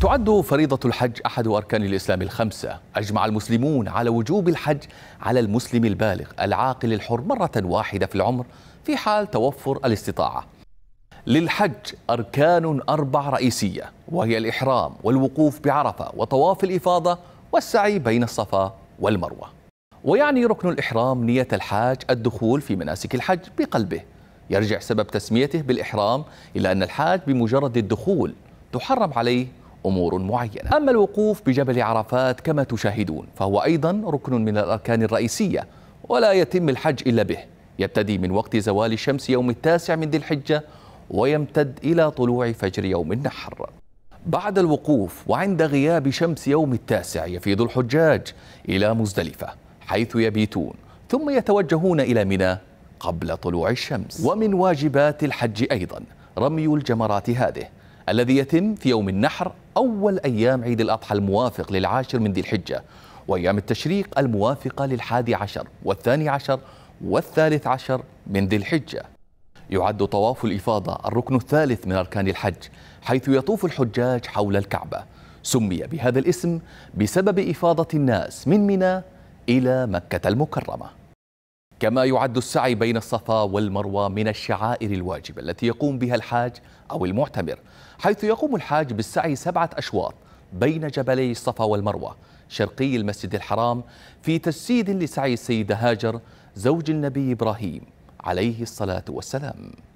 تعد فريضة الحج أحد أركان الإسلام الخمسة أجمع المسلمون على وجوب الحج على المسلم البالغ العاقل الحر مرة واحدة في العمر في حال توفر الاستطاعة للحج أركان أربع رئيسية وهي الإحرام والوقوف بعرفة وطواف الإفاضة والسعي بين الصفا والمروة ويعني ركن الإحرام نية الحاج الدخول في مناسك الحج بقلبه يرجع سبب تسميته بالإحرام إلى أن الحاج بمجرد الدخول تحرم عليه أمور معينة أما الوقوف بجبل عرفات كما تشاهدون فهو أيضا ركن من الأركان الرئيسية ولا يتم الحج إلا به يبتدي من وقت زوال الشمس يوم التاسع من ذي الحجة ويمتد إلى طلوع فجر يوم النحر بعد الوقوف وعند غياب شمس يوم التاسع يفيض الحجاج إلى مزدلفة حيث يبيتون ثم يتوجهون إلى منى قبل طلوع الشمس ومن واجبات الحج أيضا رمي الجمرات هذه الذي يتم في يوم النحر أول أيام عيد الأضحى الموافق للعاشر من ذي الحجة وأيام التشريق الموافقة للحادي عشر والثاني عشر والثالث عشر من ذي الحجة يعد طواف الإفاضة الركن الثالث من أركان الحج حيث يطوف الحجاج حول الكعبة سمي بهذا الاسم بسبب إفاضة الناس من منى إلى مكة المكرمة كما يعد السعي بين الصفا والمروة من الشعائر الواجبة التي يقوم بها الحاج أو المعتمر حيث يقوم الحاج بالسعي سبعة أشواط بين جبلي الصفا والمروة شرقي المسجد الحرام في تجسيد لسعي السيدة هاجر زوج النبي إبراهيم عليه الصلاة والسلام